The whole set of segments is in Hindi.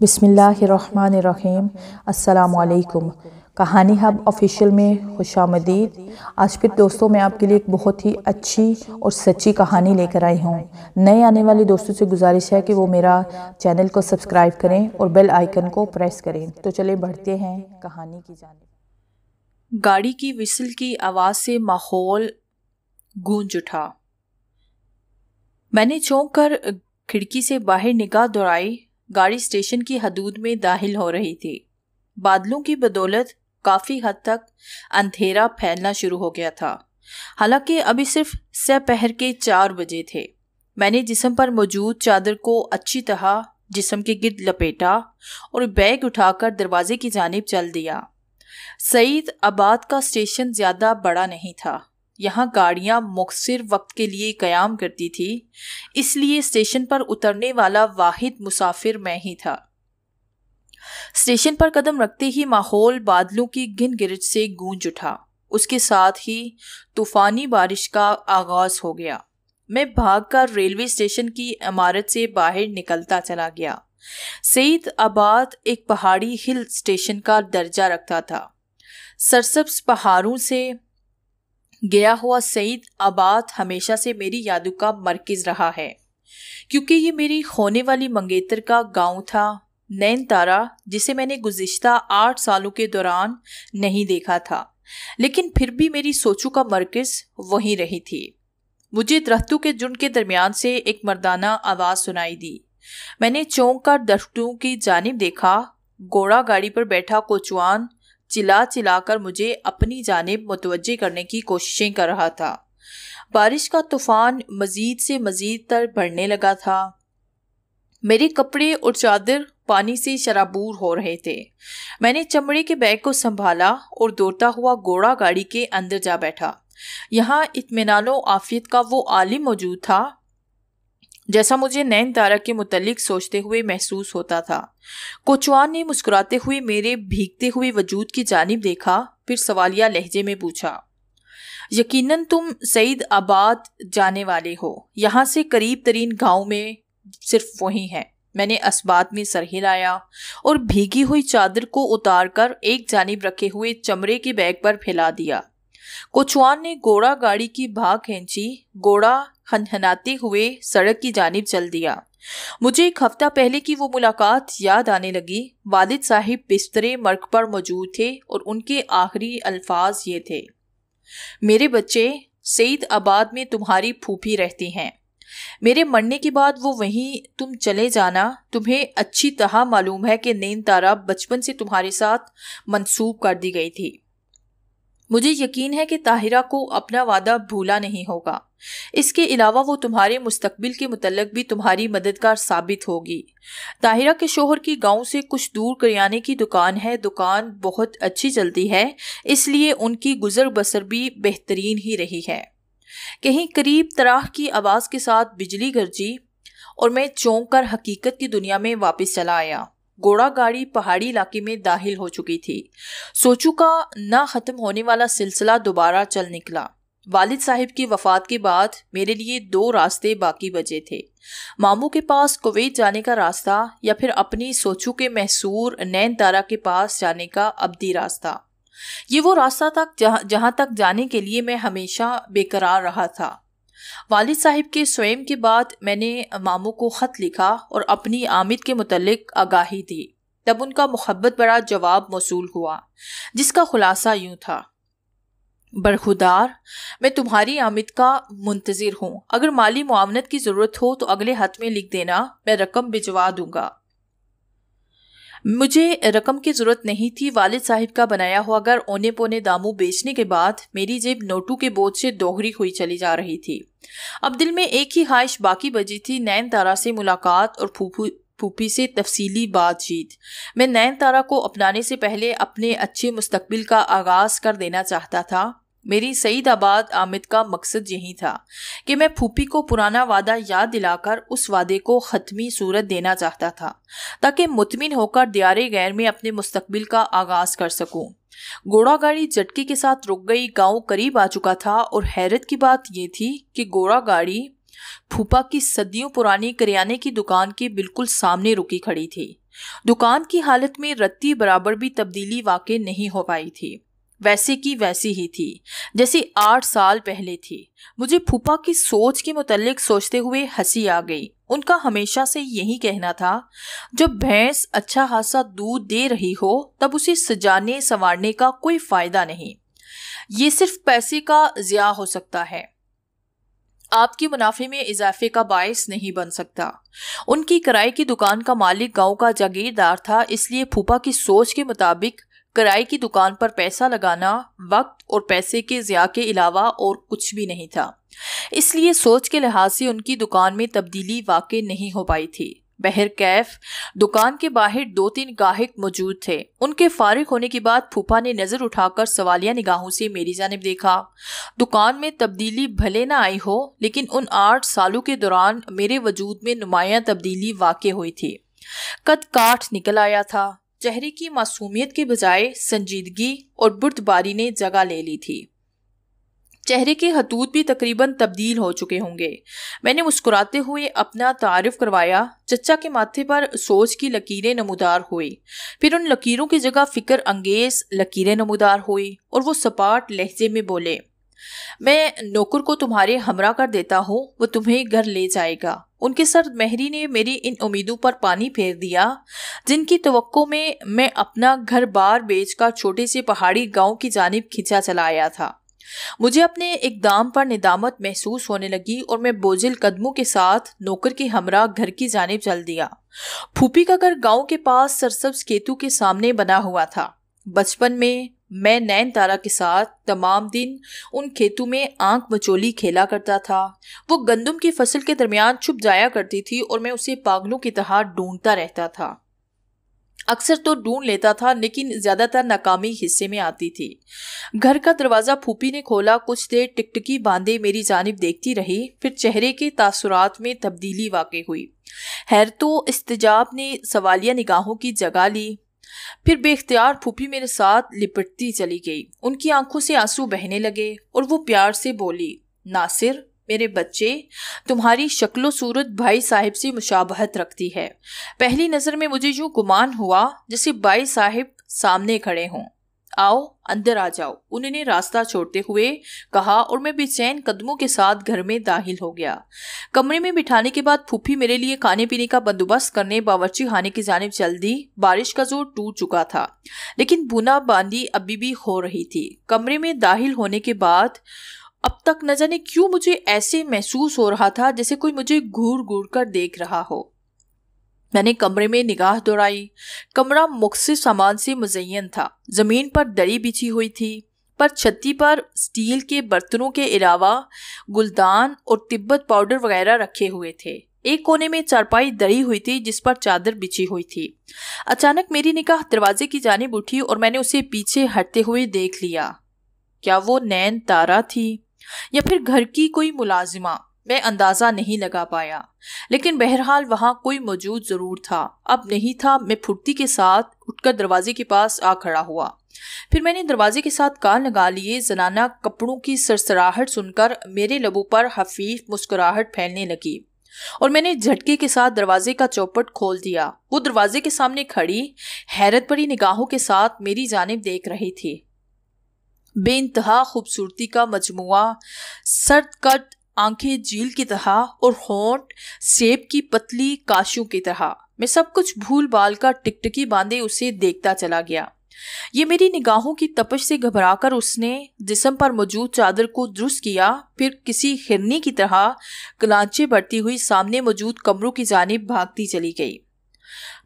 बिसमीम् अल्लाम कहानी हब ऑफिशियल में खुश आमदीद आज फिर दोस्तों मैं आपके लिए एक बहुत ही अच्छी और सच्ची कहानी लेकर आई हूँ नए आने वाले दोस्तों से गुजारिश है कि वो मेरा चैनल को सब्सक्राइब करें और बेल आइकन को प्रेस करें तो चले बढ़ते हैं कहानी की जान गाड़ी की विसल की आवाज़ से माहौल गूंज उठा मैंने चौंक कर खिड़की से बाहर निगाह दौड़ाई गाड़ी स्टेशन की हदूद में दाखिल हो रही थी बादलों की बदौलत काफ़ी हद तक अंधेरा फैलना शुरू हो गया था हालांकि अभी सिर्फ सपहर के चार बजे थे मैंने जिसम पर मौजूद चादर को अच्छी तरह जिसम के गिर्द लपेटा और बैग उठाकर दरवाजे की जानब चल दिया सईद आबाद का स्टेशन ज़्यादा बड़ा नहीं था यहाँ गाड़ियाँ मुखसर वक्त के लिए क़याम करती थी इसलिए स्टेशन पर उतरने वाला वाहिद मुसाफिर मैं ही था स्टेशन पर कदम रखते ही माहौल बादलों की गिन गिरज से गूंज उठा उसके साथ ही तूफ़ानी बारिश का आगाज़ हो गया मैं भागकर रेलवे स्टेशन की इमारत से बाहर निकलता चला गया सईद आबाद एक पहाड़ी हिल स्टेशन का दर्जा रखता था सरसब्स पहाड़ों से गया हुआ सईद आबाद हमेशा से मेरी यादों का मरकज रहा है क्योंकि ये मेरी होने वाली मंगेतर का गांव था नैन तारा जिसे मैंने गुज्त आठ सालों के दौरान नहीं देखा था लेकिन फिर भी मेरी सोचों का मरकज वहीं रही थी मुझे दरख्तों के जुंड के दरमियान से एक मर्दाना आवाज़ सुनाई दी मैंने चौंक कर दरख्तों की जानब देखा घोड़ा गाड़ी पर बैठा कोचवान चिल्ला चिल्लाकर मुझे अपनी जानब मुतवजह करने की कोशिशें कर रहा था बारिश का तूफ़ान मज़ीद से मज़ीद तर बढ़ने लगा था मेरे कपड़े और चादर पानी से शराबूर हो रहे थे मैंने चमड़े के बैग को संभाला और दौड़ता हुआ घोड़ा गाड़ी के अंदर जा बैठा यहाँ इतमान आफियत का वो आलिम मौजूद था जैसा मुझे नैन तारा के मुतलिक सोचते हुए महसूस होता था कोचवान ने मुस्कुराते हुए मेरे भीगते हुए वजूद की जानब देखा फिर सवालिया लहजे में पूछा यकीनन तुम सईद आबाद जाने वाले हो यहाँ से करीब तरीन गांव में सिर्फ वही हैं मैंने असबात में सर हिलाया और भीगी हुई चादर को उतार कर एक जानब रखे हुए चमड़े के बैग पर फैला दिया कोचवान ने घोड़ा गाड़ी की भाग खींची घोड़ा हनहनाते हुए सड़क की जानब चल दिया मुझे एक हफ्ता पहले की वो मुलाकात याद आने लगी वालिद साहिब बिस्तरे मर्ग पर मौजूद थे और उनके आखिरी अल्फाज ये थे मेरे बच्चे सईद आबाद में तुम्हारी फूफी रहती हैं मेरे मरने के बाद वो वहीं तुम चले जाना तुम्हें अच्छी तरह मालूम है कि नैन तारा बचपन से तुम्हारे साथ मंसूब कर दी गई थी मुझे यकीन है कि ताहिरा को अपना वादा भूला नहीं होगा इसके अलावा वो तुम्हारे मुस्तकबिल के मुतलक भी तुम्हारी मददगार साबित होगी ताहिरा के शोहर की गांव से कुछ दूर करियाने की दुकान है दुकान बहुत अच्छी चलती है इसलिए उनकी गुजर बसर भी बेहतरीन ही रही है कहीं करीब तराह की आवाज़ के साथ बिजली गरजी और मैं चौंक कर हकीकत की दुनिया में वापस चला आया घोड़ा गाड़ी पहाड़ी इलाके में दाखिल हो चुकी थी सोचू का ना ख़त्म होने वाला सिलसिला दोबारा चल निकला वालिद साहिब की वफात के बाद मेरे लिए दो रास्ते बाकी बचे थे मामू के पास कुवैत जाने का रास्ता या फिर अपनी सोचू के मैसूर नैन तारा के पास जाने का अबदी रास्ता ये वो रास्ता तक जहां जहाँ तक जाने के लिए मैं हमेशा बेकरार रहा था वाल साहिब के स्वयं के बाद मैंने मामू को ख़त लिखा और अपनी आमिद के मतलब आगाही दी तब उनका मोहब्बत बड़ा जवाब मौसू हुआ जिसका खुलासा यूं था बरखुदार मैं तुम्हारी आमिद का मुंतज़र हूँ अगर माली मुआवनत की ज़रूरत हो तो अगले हथ में लिख देना मैं रकम भिजवा दूंगा मुझे रकम की जरूरत नहीं थी वालिद साहिब का बनाया हुआ घर ओने पोने दामू बेचने के बाद मेरी जेब नोटू के बोझ से दोहरी हुई चली जा रही थी अब दिल में एक ही ख्वाहिश बाकी बजी थी नैन तारा से मुलाकात और फूफू फूफी से तफसीली बातचीत मैं नैन तारा को अपनाने से पहले अपने अच्छे मुस्तकबिल का आगाज़ कर देना चाहता था मेरी सईद आबाद आमिद का मकसद यही था कि मैं फूपी को पुराना वादा याद दिलाकर उस वादे को ख़त्मी सूरत देना चाहता था ताकि मुतमिन होकर दियारे गैर में अपने मुस्तबिल का आगाज़ कर सकूँ घोड़ा गाड़ी झटके के साथ रुक गई गांव करीब आ चुका था और हैरत की बात यह थी कि घोड़ा गाड़ी फूफा की सदियों पुरानी करियाने की दुकान के बिल्कुल सामने रुकी खड़ी थी दुकान की हालत में रत्ती बराबर भी तब्दीली वाकई नहीं हो पाई थी वैसी की वैसी ही थी जैसी आठ साल पहले थी मुझे फूफा की सोच के मुतालिक सोचते हुए हंसी आ गई उनका हमेशा से यही कहना था जब भैंस अच्छा खासा दूध दे रही हो तब उसे सजाने संवारने का कोई फायदा नहीं ये सिर्फ पैसे का ज़िया हो सकता है आपके मुनाफे में इजाफे का बायस नहीं बन सकता उनकी किराए की दुकान का मालिक गांव का जागीरदार था इसलिए फूफा की सोच के मुताबिक कराई की दुकान पर पैसा लगाना वक्त और पैसे के ज़िया के अलावा और कुछ भी नहीं था इसलिए सोच के लिहाज से उनकी दुकान में तब्दीली वाकई नहीं हो पाई थी बहर कैफ दुकान के बाहर दो तीन गाहक मौजूद थे उनके फारिग होने के बाद फूफा ने नज़र उठाकर सवालिया निगाहों से मेरी जानब देखा दुकान में तब्दीली भले ना आई हो लेकिन उन आठ सालों के दौरान मेरे वजूद में नुमाया तब्दीली वाक़ हुई थी कद काठ निकल आया था चेहरे की मासूमियत के बजाय संजीदगी और बुर्दबारी ने जगह ले ली थी चेहरे के हतूत भी तकरीबन तब्दील हो चुके होंगे मैंने मुस्कुराते हुए अपना तारफ करवाया चचा के माथे पर सोच की लकीरें नमदार हुई फिर उन लकीरों की जगह फिक्र अंगेज लकीरें नमदार हुई और वो सपाट लहजे में बोले मैं नौकर को तुम्हारे हमरा कर देता हूँ वो तुम्हें घर ले जाएगा उनके सर मेहरी ने मेरी इन उम्मीदों पर पानी फेर दिया जिनकी तो में मैं अपना घर बार बेचकर छोटे से पहाड़ी गांव की जानब खींचा चला आया था मुझे अपने दाम पर निदामत महसूस होने लगी और मैं बोझिल कदमों के साथ नौकर के हमरा घर की जानब चल दिया फूपी का घर गांव के पास सरसब्ज केतु के सामने बना हुआ था बचपन में मैं नैन तारा के साथ तमाम दिन उन खेतों में आंख बचोली खेला करता था वो गंदम की फसल के दरमियान छुप जाया करती थी और मैं उसे पागलों की तरह ढूंढता रहता था अक्सर तो ढूंढ लेता था लेकिन ज्यादातर नाकामी हिस्से में आती थी घर का दरवाजा फूपी ने खोला कुछ देर टिकटकी बांधे मेरी जानब देखती रही फिर चेहरे के तासुरात में तब्दीली वाकई हुई हैर तो इस्तजाब ने सवालिया निगाहों की जगह ली फिर बेख्तियार फूफी मेरे साथ लिपटती चली गई उनकी आंखों से आंसू बहने लगे और वो प्यार से बोली नासिर मेरे बच्चे तुम्हारी शक्लो सूरत भाई साहिब से मुशाबहत रखती है पहली नज़र में मुझे यूँ गुमान हुआ जैसे भाई साहिब सामने खड़े हों आओ अंदर आ जाओ उन्होंने रास्ता छोड़ते हुए कहा और मैं बेचैन कदमों के साथ घर में दाखिल हो गया कमरे में बिठाने के बाद फूफी मेरे लिए खाने पीने का बंदोबस्त करने बावर्ची खाने की जानब जल्दी बारिश का जोर टूट चुका था लेकिन बुना बांदी अभी भी हो रही थी कमरे में दाखिल होने के बाद अब तक न जाने क्यों मुझे ऐसे महसूस हो रहा था जैसे कोई मुझे घूर घूर कर देख रहा हो मैंने कमरे में निगाह दौड़ाई कमरा मुख्य सामान से मुजयन था जमीन पर दरी बिछी हुई थी पर छत्ती पर स्टील के बर्तनों के अलावा गुलदान और तिब्बत पाउडर वगैरह रखे हुए थे एक कोने में चारपाई दरी हुई थी जिस पर चादर बिछी हुई थी अचानक मेरी निगाह दरवाजे की जानब उठी और मैंने उसे पीछे हटते हुए देख लिया क्या वो नैन तारा थी या फिर घर की कोई मुलाजिमा मैं अंदाज़ा नहीं लगा पाया लेकिन बहरहाल वहाँ कोई मौजूद ज़रूर था अब नहीं था मैं फुर्ती के साथ उठकर दरवाजे के पास आ खड़ा हुआ फिर मैंने दरवाजे के साथ कान लगा लिए जनाना कपड़ों की सरसराहट सुनकर मेरे लबों पर हफीफ मुस्कुराहट फैलने लगी और मैंने झटके के साथ दरवाजे का चौपट खोल दिया वो दरवाजे के सामने खड़ी हैरत भरी निगाहों के साथ मेरी जानब देख रही थी बेानतहा खूबसूरती का मजमुआ सर्द कट आंखें झील की तरह और होंठ सेब की पतली काशों की तरह मैं सब कुछ भूल बाल का टिकटकी बांधे उसे देखता चला गया ये मेरी निगाहों की तपश से घबराकर उसने जिसम पर मौजूद चादर को दुरुस्त किया फिर किसी हिरनी की तरह कलांचे बढ़ती हुई सामने मौजूद कमरों की जानब भागती चली गई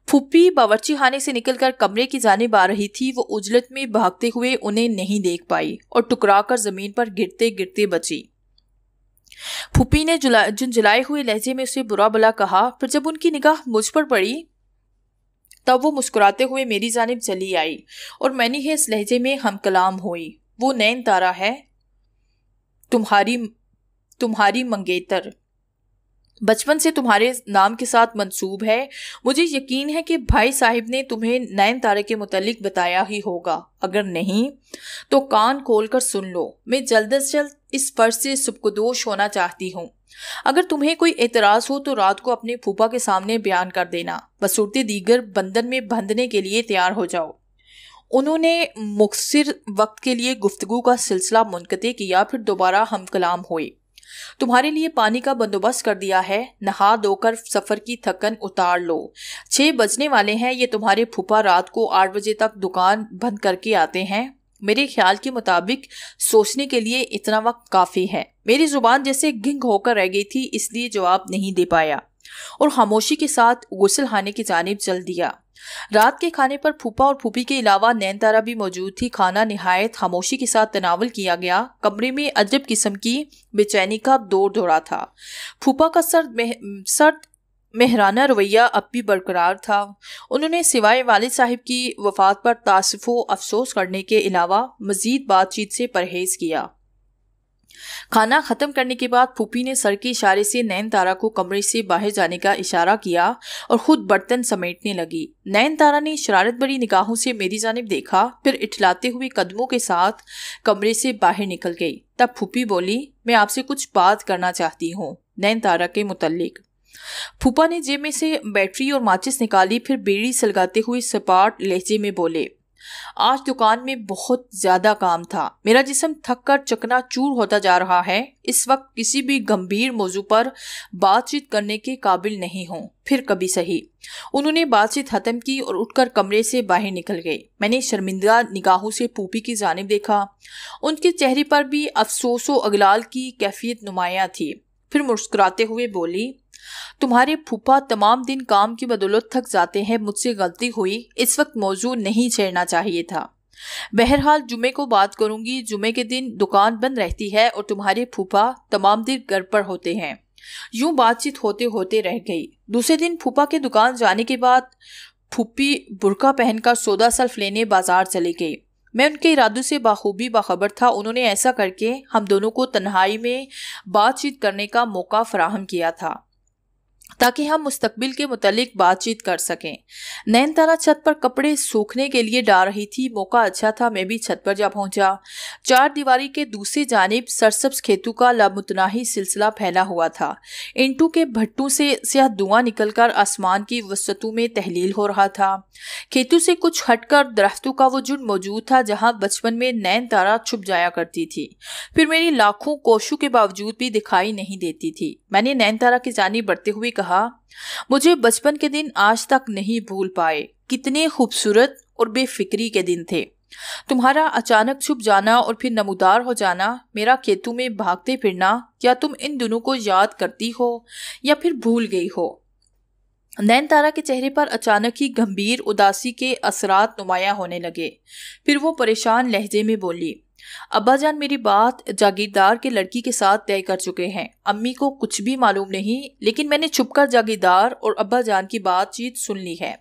फूपी बावर्ची खाने से निकलकर कमरे की जानब आ रही थी वो उजलत में भागते हुए उन्हें नहीं देख पाई और टुकराकर जमीन पर गिरते गिरते बची फूपी ने जुला जिन जलाए हुए लहजे में उसे बुरा भला कहा फिर जब उनकी निगाह मुझ पर पड़ी तब वो मुस्कुराते हुए मेरी जानब चली आई और मैंने ही इस लहजे में हम कलाम हुई वो नैन तारा है तुम्हारी तुम्हारी मंगेतर बचपन से तुम्हारे नाम के साथ मंसूब है मुझे यकीन है कि भाई साहिब ने तुम्हें नैन तारे के मुतलिक बताया ही होगा अगर नहीं तो कान खोल कर सुन लो मैं जल्द अज जल्द इस फर्ज से सुबकदोश होना चाहती हूँ अगर तुम्हें कोई एतराज़ हो तो रात को अपने फूफा के सामने बयान कर देना बसूरते दीगर बंधन में बंधने के लिए तैयार हो जाओ उन्होंने मुखसर वक्त के लिए गुफ्तगु का सिलसिला मुनकते किया फिर दोबारा हम कलाम हुए तुम्हारे लिए पानी का बंदोबस्त कर दिया है नहा धोकर सफर की थकन उतार लो छह बजने वाले हैं ये तुम्हारे फूफा रात को आठ बजे तक दुकान बंद करके आते हैं मेरे ख्याल के मुताबिक सोचने के लिए इतना वक्त काफ़ी है मेरी जुबान जैसे घिंग होकर रह गई थी इसलिए जवाब नहीं दे पाया और खामोशी के साथ गुसल खाने की जानब चल दिया रात के खाने पर फूफा और फूफी के अलावा नैनतारा भी मौजूद थी खाना नहायत खामोशी के साथ तनावल किया गया कमरे में अजब किस्म की बेचैनी का दौर दौरा था फूफा का सर्द सर्द मेहराना रवैया अब भी बरकरार था उन्होंने सिवाय वालिद साहिब की वफात पर तासफ़ो अफसोस करने के अलावा मज़ीद बातचीत से परहेज़ किया खाना खत्म करने के बाद फूफी ने सर के इशारे से नैन तारा को कमरे से बाहर जाने का इशारा किया और खुद बर्तन समेटने लगी नैन तारा ने शरारत भरी निगाहों से मेरी जानब देखा फिर इठलाते हुए कदमों के साथ कमरे से बाहर निकल गई तब फूफी बोली मैं आपसे कुछ बात करना चाहती हूँ नैन तारा के मुतलिक फूफा ने जेब में से बैटरी और माचिस निकाली फिर बेड़ी सलगाते हुए सपाट लहजे में बोले आज दुकान में बहुत ज्यादा काम था मेरा जिसम थक कर चकना चूर होता जा रहा है इस वक्त किसी भी गंभीर मौजू पर बातचीत करने के काबिल नहीं हूँ फिर कभी सही उन्होंने बातचीत खत्म की और उठकर कमरे से बाहर निकल गए मैंने शर्मिंदा निगाहों से पूपी की जानब देखा उनके चेहरे पर भी अफसोस अगलाल की कैफियत नुमाया थी फिर मुस्कुराते हुए बोली तुम्हारे फूफा तमाम दिन काम की बदौलत थक जाते हैं मुझसे गलती हुई इस वक्त मौजूद नहीं छेड़ना चाहिए था बहरहाल जुमे को बात करूंगी जुमे के दिन दुकान बंद रहती है और तुम्हारे फूफा तमाम दिन घर पर होते हैं यूं बातचीत होते होते रह गई दूसरे दिन फूफा के दुकान जाने के बाद फूपी बुरका पहनकर सौदा सल्फ लेने बाजार चली गई मैं उनके इरादों से बाखूबी बाखबर था उन्होंने ऐसा करके हम दोनों को तन्हाई में बातचीत करने का मौका फराहम किया था ताकि हम मुस्तबिल के मुतलिक बातचीत कर सकें नैन तारा छत पर कपड़े सूखने के लिए डाल रही थी मौका अच्छा था मैं भी छत पर जा पहुंचा चार दीवारी के दूसरी जानब सरसब्स खेतों का लामुतनाही सिलसिला फैला हुआ था इंटू के भट्टों से स्याह धुआं निकलकर आसमान की वसतों में तहलील हो रहा था खेतों से कुछ हटकर दरख्तों का वो जुर्म मौजूद था जहाँ बचपन में नैन तारा छुप जाया करती थी फिर मेरी लाखों कोशों के बावजूद भी दिखाई नहीं देती थी मैंने नैन तारा की जानी बढ़ते हुए कहा मुझे बचपन के दिन आज तक नहीं भूल पाए कितने खूबसूरत और बेफिक्री के दिन थे तुम्हारा अचानक छुप जाना और फिर नमोदार हो जाना मेरा केतु में भागते फिरना क्या तुम इन दोनों को याद करती हो या फिर भूल गई हो नैन तारा के चेहरे पर अचानक ही गंभीर उदासी के असरात नुमाया होने लगे फिर वो परेशान लहजे में बोली जान मेरी बात जागीरदार के लड़की के साथ तय कर चुके हैं अम्मी को कुछ भी मालूम नहीं लेकिन मैंने छुपकर जागीरदार और अब्बा जान की बातचीत सुन ली है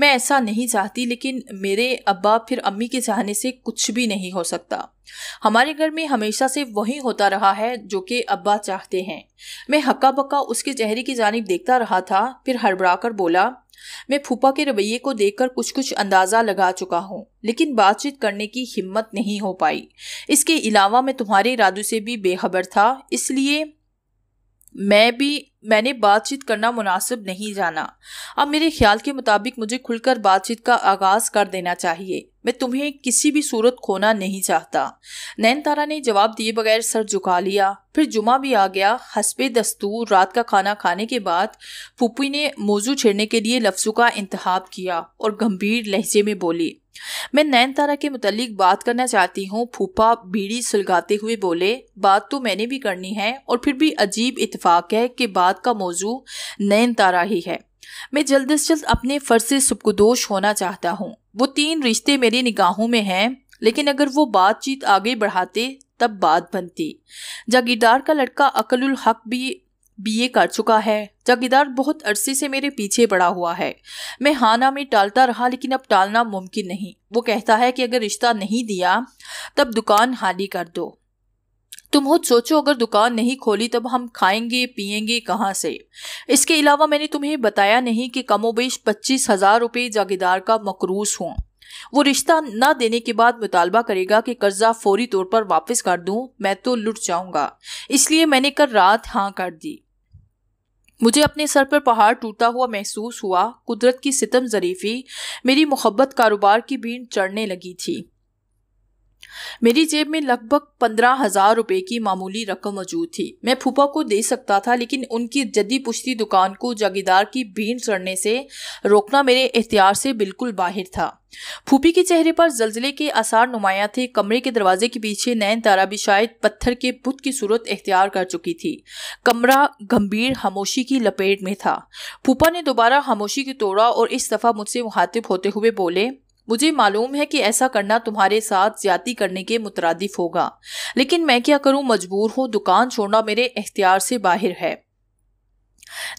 मैं ऐसा नहीं चाहती लेकिन मेरे अब्बा फिर अम्मी के चाहने से कुछ भी नहीं हो सकता हमारे घर में हमेशा से वही होता रहा है जो कि अब्बा चाहते हैं मैं हक्का बक्का उसके चेहरे की जानब देखता रहा था फिर हड़बड़ा बोला मैं फूफा के रवैये को देखकर कुछ कुछ अंदाजा लगा चुका हूँ लेकिन बातचीत करने की हिम्मत नहीं हो पाई इसके अलावा मैं तुम्हारे इरादों से भी बेखबर था इसलिए मैं भी मैंने बातचीत करना मुनासिब नहीं जाना अब मेरे ख्याल के मुताबिक मुझे खुलकर बातचीत का आगाज कर देना चाहिए मैं तुम्हें किसी भी सूरत खोना नहीं चाहता नैन तारा ने जवाब दिए बगैर सर झुका लिया फिर जुमा भी आ गया हसबे दस्तूर रात का खाना खाने के बाद फूपी ने मौजू छेड़ने के लिए लफ्जों का इंतहाब किया और गंभीर लहजे में बोली मैं नैन तारा के मुतलिक बात करना चाहती हूँ फूफा बीड़ी सुलगाते हुए बोले बात तो मैंने भी करनी है और फिर भी अजीब इतफाक है कि बात का मौजू नैन तारा ही है मैं जल्द अज जल्द अपने फर्ज से सुबकदोश होना चाहता हूँ वो तीन रिश्ते मेरी निगाहों में हैं लेकिन अगर वो बातचीत आगे बढ़ाते तब बात बनती जागीरदार का लड़का अकलुल हक भी बीए कर चुका है जागीदार बहुत अरसे से मेरे पीछे पड़ा हुआ है मैं हाना में टालता रहा लेकिन अब टालना मुमकिन नहीं वो कहता है कि अगर रिश्ता नहीं दिया तब दुकान खाली कर दो तुम खुद सोचो अगर दुकान नहीं खोली तब हम खाएंगे पिएंगे कहाँ से इसके अलावा मैंने तुम्हें बताया नहीं कि कमोबेश पच्चीस हजार रुपये जागीदार का मकरूज हूँ वो रिश्ता न देने के बाद मुतालबा करेगा कि कर्जा फौरी तौर पर वापस कर दूं मैं तो लुट जाऊंगा इसलिए मैंने कल रात हाँ कर दी मुझे अपने सर पर पहाड़ टूटा हुआ महसूस हुआ कुदरत की सितम जरीफी मेरी मोहब्बत कारोबार की भीड़ चढ़ने लगी थी मेरी जेब में लगभग पंद्रह हजार रुपए की मामूली रकम मौजूद थी मैं फूफा को दे सकता था लेकिन उनकी जदी पुश्ती दुकान को जागीदार की भीड़ चढ़ने से रोकना मेरे एहतियार से बिल्कुल बाहर था फूफी के चेहरे पर जलजले के आसार नुमाया थे कमरे के दरवाजे के पीछे नैन तारा भी शायद पत्थर के बुत की सूरत एख्तियार कर चुकी थी कमरा गंभीर खामोशी की लपेट में था फूफा ने दोबारा खामोशी को तोड़ा और इस दफा मुझसे मुखातिब होते हुए बोले मुझे मालूम है कि ऐसा करना तुम्हारे साथ ज्यादा करने के मुतरदिफ होगा लेकिन मैं क्या करूं मजबूर हूं दुकान छोड़ना मेरे इख्तियार से बाहर है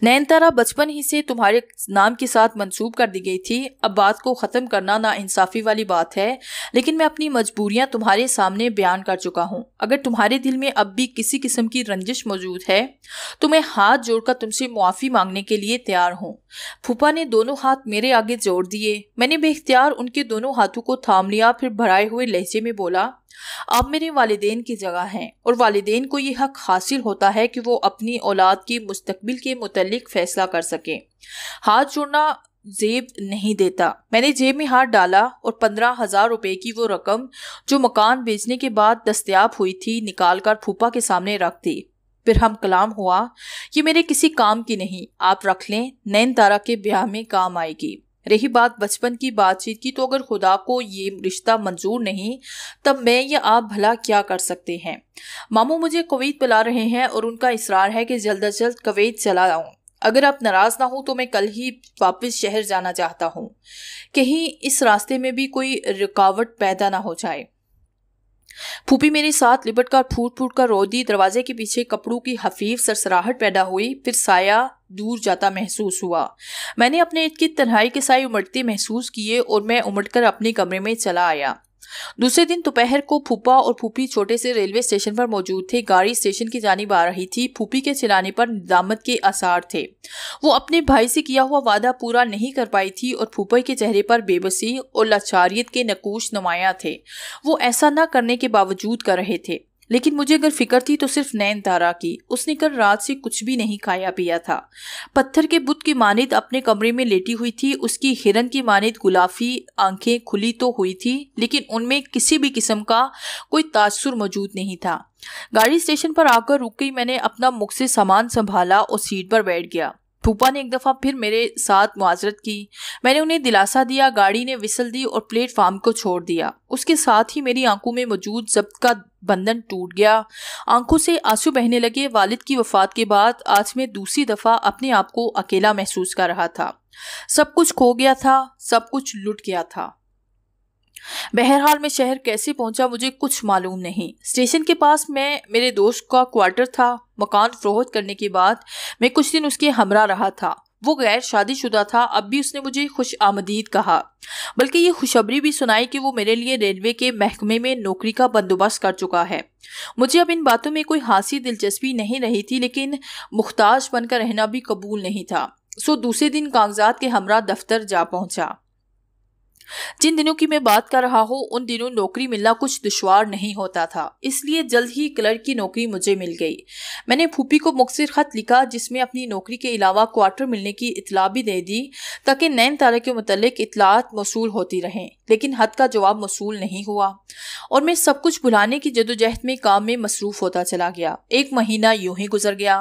नयनतारा बचपन ही से तुम्हारे नाम के साथ मंसूब कर दी गई थी अब बात को ख़त्म करना इंसाफी वाली बात है लेकिन मैं अपनी मजबूरियां तुम्हारे सामने बयान कर चुका हूं अगर तुम्हारे दिल में अब भी किसी किस्म की रंजिश मौजूद है तो मैं हाथ जोड़कर तुमसे मुआफ़ी मांगने के लिए तैयार हूँ फूफा ने दोनों हाथ मेरे आगे जोड़ दिए मैंने बेख्तियार उनके दोनों हाथों को थाम लिया फिर भराए हुए लहजे में बोला आप मेरे वालदेन की जगह हैं और वालदेन को यह हक हासिल होता है कि वो अपनी औलाद की मुस्तबिल के मुतलिक फैसला कर सकें हाथ जोड़ना जेब नहीं देता मैंने जेब में हाथ डाला और पंद्रह हजार रुपए की वो रकम जो मकान बेचने के बाद दस्तियाब हुई थी निकाल कर फूफा के सामने रख दी फिर हम कलाम हुआ ये मेरे किसी काम की नहीं आप रख लें नैन तारा के ब्याह में काम आएगी रही बात बचपन की बातचीत की तो अगर खुदा को ये रिश्ता मंजूर नहीं तब मैं या आप भला क्या कर सकते हैं मामू मुझे कवैत बुला रहे हैं और उनका इसरार है कि जल्द अज जल्द कवैत चला आऊँ अगर आप नाराज ना हो तो मैं कल ही वापस शहर जाना चाहता हूँ कहीं इस रास्ते में भी कोई रुकावट पैदा ना हो जाए फूपी मेरे साथ लिपट कर फूट फूट कर रो दी दरवाजे के पीछे कपड़ों की हफीफ सरसराहट पैदा हुई फिर साया दूर जाता महसूस हुआ मैंने अपने इर्द की तन्हाई के साय उमड़ते महसूस किए और मैं उमड़कर अपने कमरे में चला आया दूसरे दिन दोपहर को फूफा और फूफी छोटे से रेलवे स्टेशन पर मौजूद थे गाड़ी स्टेशन की जानब आ रही थी फूफी के चिल्लाने पर निजामत के आसार थे वो अपने भाई से किया हुआ वादा पूरा नहीं कर पाई थी और फूफा के चेहरे पर बेबसी और लाचारियत के नकूश नुमाया थे वो ऐसा ना करने के बावजूद कर रहे थे लेकिन मुझे अगर फिक्र थी तो सिर्फ नैन तारा की उसने कल रात से कुछ भी नहीं खाया पिया था पत्थर के बुत की मानित अपने कमरे में लेटी हुई थी उसकी हिरन की मानित गुलाफी आंखें खुली तो हुई थी लेकिन उनमें किसी भी किस्म का कोई तासुर मौजूद नहीं था गाड़ी स्टेशन पर आकर रुक गई मैंने अपना मुख से सामान संभाला और सीट पर बैठ गया फूफा ने एक दफ़ा फिर मेरे साथ मुआजरत की मैंने उन्हें दिलासा दिया गाड़ी ने विसल दी और प्लेटफार्म को छोड़ दिया उसके साथ ही मेरी आंखों में मौजूद जब्त का बंधन टूट गया आंखों से आंसू बहने लगे वालिद की वफात के बाद आज मैं दूसरी दफ़ा अपने आप को अकेला महसूस कर रहा था सब कुछ खो गया था सब कुछ लुट गया था बहरहाल मैं शहर कैसे पहुंचा मुझे कुछ मालूम नहीं स्टेशन के पास मैं मेरे दोस्त का क्वार्टर था मकान फरोहत करने के बाद मैं कुछ दिन उसके हमरा रहा था वो गैर शादीशुदा था अब भी उसने मुझे खुश आमदीद कहा बल्कि ये खुशबरी भी सुनाई कि वो मेरे लिए रेलवे के महकमे में नौकरी का बंदोबस्त कर चुका है मुझे अब इन बातों में कोई हासी दिलचस्पी नहीं रही थी लेकिन मुख्ताज बनकर रहना भी कबूल नहीं था सो दूसरे दिन कागजात के हमरा दफ्तर जा पहुंचा जिन दिनों की मैं बात कर रहा हूँ उन दिनों नौकरी मिलना कुछ दुशवार नहीं होता था इसलिए जल्द ही क्लर्क की नौकरी मुझे मिल गई मैंने फूपी को मुखसर खत लिखा जिसमें अपनी नौकरी के अलावा क्वार्टर मिलने की इतला भी दे दी ताकि नैन तारा के मतलब इतलात मौसू होती रहें लेकिन हद का जवाब मसूल नहीं हुआ और मैं सब कुछ भुलाने की जदोजहद में काम में मसरूफ होता चला गया एक महीना यूं ही गुजर गया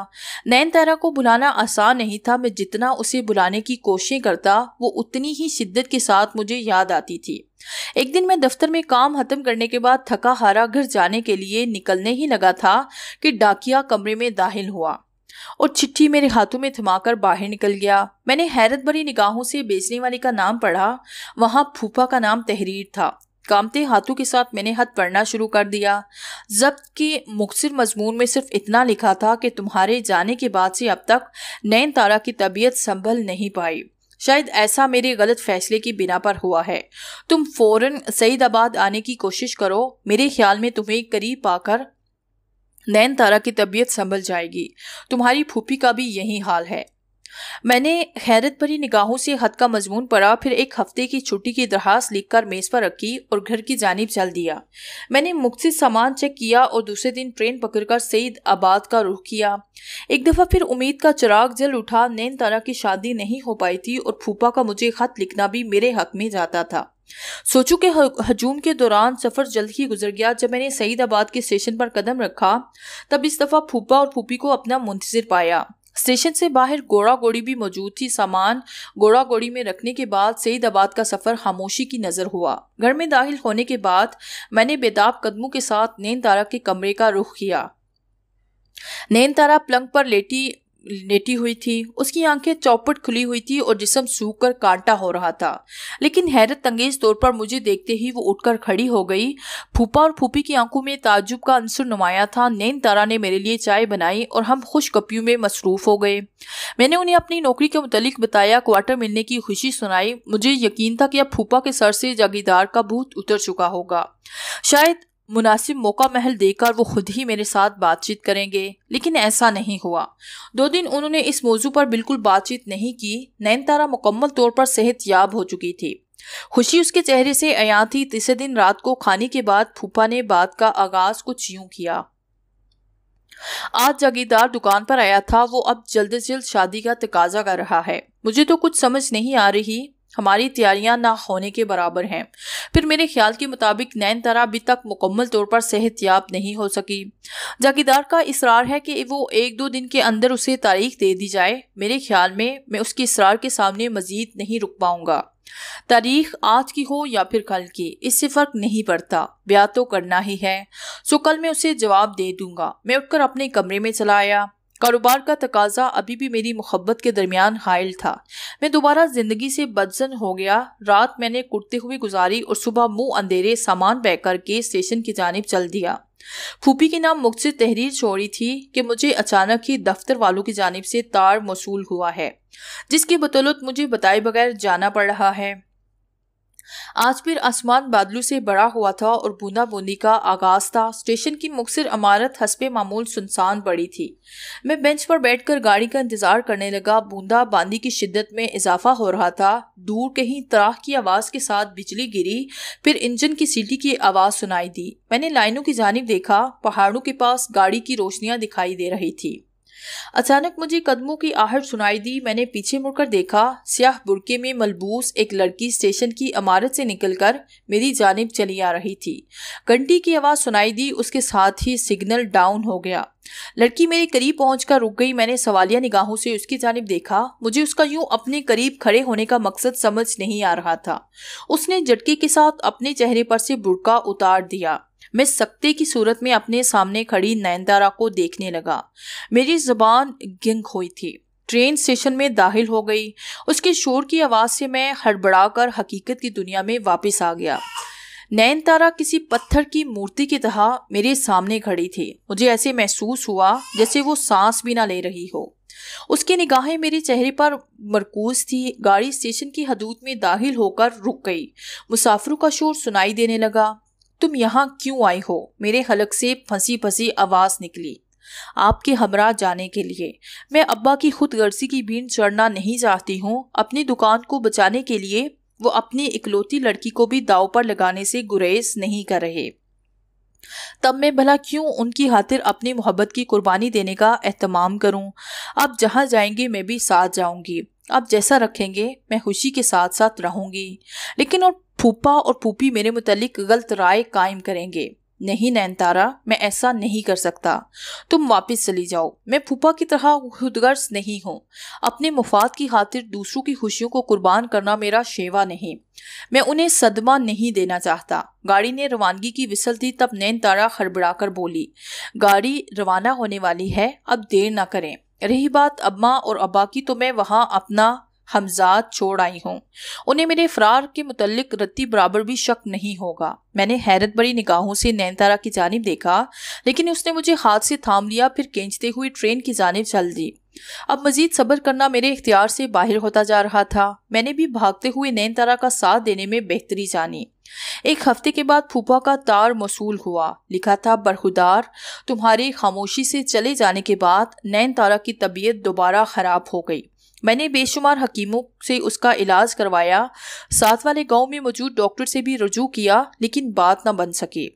नैन तारा को बुलाना आसान नहीं था मैं जितना उसे बुलाने की कोशिश करता वो उतनी ही शिद्दत के साथ मुझे याद आती थी एक दिन मैं दफ्तर में काम खत्म करने के बाद थका हारा घर जाने के लिए निकलने ही लगा था कि डाकिया कमरे में दाखिल हुआ और चिट्ठी मेरे हाथों में थमाकर बाहर निकल गया मैंने हैरत भरी निगाहों से बेचने वाले का नाम पढ़ा वहाँ फूफा का नाम तहरीर था कामते हाथों के साथ मैंने हथ पढ़ना शुरू कर दिया जब्त के मुखसर मजमून में सिर्फ इतना लिखा था कि तुम्हारे जाने के बाद से अब तक नैन तारा की तबीयत संभल नहीं पाई शायद ऐसा मेरे गलत फैसले की बिना पर हुआ है तुम फौरन सईदाबाद आने की कोशिश करो मेरे ख्याल में तुम्हें करीब पाकर नैन तारा की तबीयत संभल जाएगी तुम्हारी फूफी का भी यही हाल है मैंने हैरत भरी निगाहों से हद का मजमून पड़ा फिर एक हफ्ते की छुट्टी की लिख लिखकर मेज़ पर रखी और घर की जानब चल दिया मैंने मुख्तु सामान चेक किया और दूसरे दिन ट्रेन पकड़कर सईद आबाद का रुख किया एक दफ़ा फिर उम्मीद का चिराग जल उठा नैन तारा की शादी नहीं हो पाई थी और फूफा का मुझे खत लिखना भी मेरे हक में जाता था सोचू के हजूम के दौरान सफ़र जल्द ही गुजर गया जब मैंने सईदाबाद के स्टेशन पर कदम रखा तब इस दफ़ा फूफा और फूफी को अपना मुंतजर पाया स्टेशन से बाहर गोड़ा गोड़ी भी मौजूद थी सामान गोड़ा गोड़ी में रखने के बाद सईद आबाद का सफर खामोशी की नजर हुआ घर में दाखिल होने के बाद मैंने बेदाब कदमों के साथ नैन तारा के कमरे का रुख किया नैन तारा पलंग पर लेटी लेटी हुई थी उसकी आंखें चौपट खुली हुई थी और जिसम सूख कर कांटा हो रहा था लेकिन हैरत अंगेज तौर पर मुझे देखते ही वो उठकर खड़ी हो गई फूफा और फूफी की आंखों में ताजुब का अंसुर नुमाया था नैन तारा ने मेरे लिए चाय बनाई और हम खुश कपियों में मसरूफ हो गए मैंने उन्हें अपनी नौकरी के मुतलिक बताया क्वार्टर मिलने की खुशी सुनाई मुझे यकीन था कि अब फूफा के सर से जागीदार का भूत उतर चुका होगा शायद मुनासिब मौका महल देकर वो खुद ही मेरे साथ बातचीत करेंगे लेकिन ऐसा नहीं हुआ दो दिन उन्होंने इस मौजू पर बिल्कुल बातचीत नहीं की नैन तारा मुकम्मल तौर पर सेहत याब हो चुकी थी खुशी उसके चेहरे से अया थी तीसरे दिन रात को खाने के बाद फूफा ने बात का आगाज कुछ यूं किया आज जागीरदार दुकान पर आया था वो अब जल्द से जल्द शादी का तकाजा कर रहा है मुझे तो कुछ समझ नहीं आ रही हमारी तैयारियां ना होने के बराबर हैं फिर मेरे ख्याल के मुताबिक नैन तारा अभी तक मुकम्मल तौर पर सेहत याब नहीं हो सकी जागीदार का इसरार है कि वो एक दो दिन के अंदर उसे तारीख दे दी जाए मेरे ख्याल में मैं उसके इसरार के सामने मजीद नहीं रुक पाऊंगा तारीख आज की हो या फिर कल की इससे फ़र्क नहीं पड़ता ब्याह तो करना ही है सो कल मैं उसे जवाब दे दूंगा मैं उठकर अपने कमरे में चला आया कारोबार का तकाजा अभी भी मेरी मोहब्बत के दरमियान हायल था मैं दोबारा जिंदगी से बदजन हो गया रात मैंने कुटते हुए गुजारी और सुबह मुंह अंधेरे सामान पैक करके स्टेशन की जानब चल दिया फूपी के नाम मुख से तहरीर छोड़ी थी कि मुझे अचानक ही दफ्तर वालों की जानब से तार मौसू हुआ है जिसकी बदौलत मुझे बताए बगैर जाना पड़ रहा है आज फिर आसमान बादलों से बड़ा हुआ था और बूंदा बूंदी का आगाज था स्टेशन की मुखसर अमारत हसबे मामूल सुनसान बड़ी थी मैं बेंच पर बैठकर गाड़ी का इंतजार करने लगा बूंदा बांदी की शिद्दत में इजाफा हो रहा था दूर कहीं तराह की आवाज के साथ बिजली गिरी फिर इंजन की सीटी की आवाज सुनाई दी मैंने लाइनों की जानब देखा पहाड़ों के पास गाड़ी की रोशनियां दिखाई दे रही थी अचानक मुझे कदमों की आहट सुनाई दी मैंने पीछे मुड़कर देखा स्याह बुरके में मलबूस एक लड़की स्टेशन की इमारत से निकलकर मेरी जानब चली आ रही थी घंटी की आवाज़ सुनाई दी उसके साथ ही सिग्नल डाउन हो गया लड़की मेरे करीब कर रुक गई मैंने सवालिया निगाहों से उसकी जानब देखा मुझे उसका यूं अपने करीब खड़े होने का मकसद समझ नहीं आ रहा था उसने झटके के साथ अपने चेहरे पर से बुरका उतार दिया मैं सप्ते की सूरत में अपने सामने खड़ी नयनतारा को देखने लगा मेरी जुबान गिंग हुई थी ट्रेन स्टेशन में दाखिल हो गई उसके शोर की आवाज़ से मैं हड़बड़ाकर हकीकत की दुनिया में वापस आ गया नैन तारा किसी पत्थर की मूर्ति की तरह मेरे सामने खड़ी थी मुझे ऐसे महसूस हुआ जैसे वो सांस भी ना ले रही हो उसकी निगाहें मेरे चेहरे पर मरकूज थी गाड़ी स्टेशन की हदूद में दाखिल होकर रुक गई मुसाफिरों का शोर सुनाई देने लगा तुम यहाँ क्यों आई हो मेरे हलक से फंसी फंसी आवाज़ निकली आपके हमरा जाने के लिए मैं अब्बा की खुद गर्जी की भीड़ चढ़ना नहीं चाहती हूँ अपनी दुकान को बचाने के लिए वो अपनी इकलौती लड़की को भी दाव पर लगाने से गुरेज नहीं कर रहे तब मैं भला क्यों उनकी खातिर अपनी मोहब्बत की कुर्बानी देने का अहतमाम करूं अब जहां जाएंगे मैं भी साथ जाऊंगी आप जैसा रखेंगे मैं खुशी के साथ साथ रहूँगी लेकिन और फूफा और फूफी मेरे मुतलिक गलत राय कायम करेंगे नहीं नैनतारा मैं ऐसा नहीं कर सकता तुम वापस चली जाओ मैं फूफा की तरह खुदगर्ज नहीं हूँ अपने मुफाद की खातिर दूसरों की खुशियों को कुर्बान करना मेरा शेवा नहीं मैं उन्हें सदमा नहीं देना चाहता गाड़ी ने रवानगी की विसल दी तब नैनतारा कर बोली गाड़ी रवाना होने वाली है अब देर ना करें रही बात अम्मा और अबा की तो मैं वहाँ अपना हमजाद छोड़ आई हूँ उन्हें मेरे फरार के मुतलिक रत्ती बराबर भी शक नहीं होगा मैंने हैरत भरी निगाहों से नैनतारा की जानब देखा लेकिन उसने मुझे हाथ से थाम लिया फिर केंचते हुए ट्रेन की जानब चल दी अब मजीद सब्र करना मेरे इख्तियार से बाहर होता जा रहा था मैंने भी भागते हुए नैनतारा का साथ देने में बेहतरी जानी एक हफ्ते के बाद फूफा का तार मौसूल हुआ लिखा था बरखुदार तुम्हारी खामोशी से चले जाने के बाद नैन तारा की तबीयत दोबारा ख़राब हो गई मैंने बेशुमार हकीमों से उसका इलाज करवाया साथ वाले गांव में मौजूद डॉक्टर से भी रजू किया लेकिन बात ना बन सके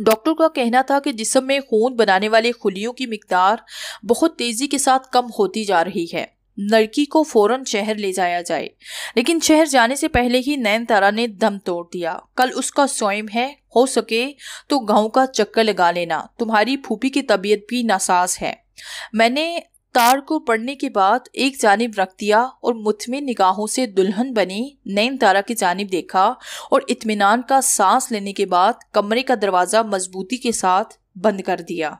डॉक्टर का कहना था कि जिसम में खून बनाने वाले खुलियों की मकदार बहुत तेज़ी के साथ कम होती जा रही है लड़की को फौरन शहर ले जाया जाए लेकिन शहर जाने से पहले ही नैन तारा ने दम तोड़ दिया कल उसका स्वयं है हो सके तो गांव का चक्कर लगा लेना तुम्हारी फूफी की तबीयत भी नासाज है मैंने तार को पढ़ने के बाद एक जानब रख दिया और मुथमे निगाहों से दुल्हन बनी नैन तारा की जानब देखा और इत्मीनान का सांस लेने के बाद कमरे का दरवाज़ा मजबूती के साथ बंद कर दिया